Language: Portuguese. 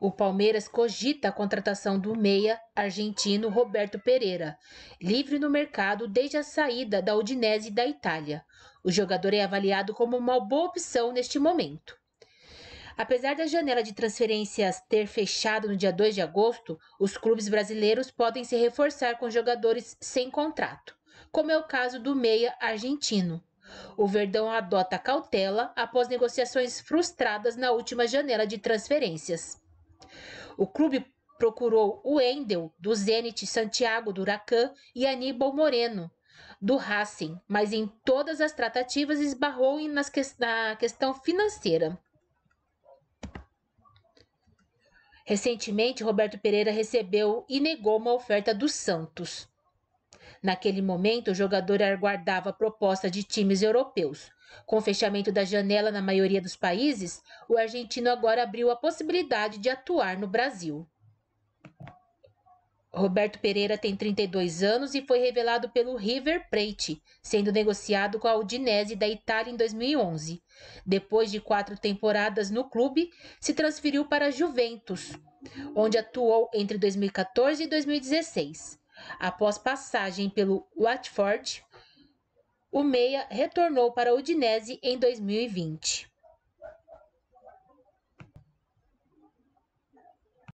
O Palmeiras cogita a contratação do meia argentino Roberto Pereira, livre no mercado desde a saída da Udinese da Itália. O jogador é avaliado como uma boa opção neste momento. Apesar da janela de transferências ter fechado no dia 2 de agosto, os clubes brasileiros podem se reforçar com jogadores sem contrato, como é o caso do meia argentino. O Verdão adota cautela após negociações frustradas na última janela de transferências. O clube procurou o Endel, do Zenit Santiago do Huracan e Aníbal Moreno, do Racing, mas em todas as tratativas esbarrou nas que, na questão financeira. Recentemente, Roberto Pereira recebeu e negou uma oferta do Santos. Naquele momento, o jogador aguardava proposta de times europeus. Com o fechamento da janela na maioria dos países, o argentino agora abriu a possibilidade de atuar no Brasil. Roberto Pereira tem 32 anos e foi revelado pelo River Plate, sendo negociado com a Udinese da Itália em 2011. Depois de quatro temporadas no clube, se transferiu para a Juventus, onde atuou entre 2014 e 2016. Após passagem pelo Watford, o meia retornou para Udinese em 2020.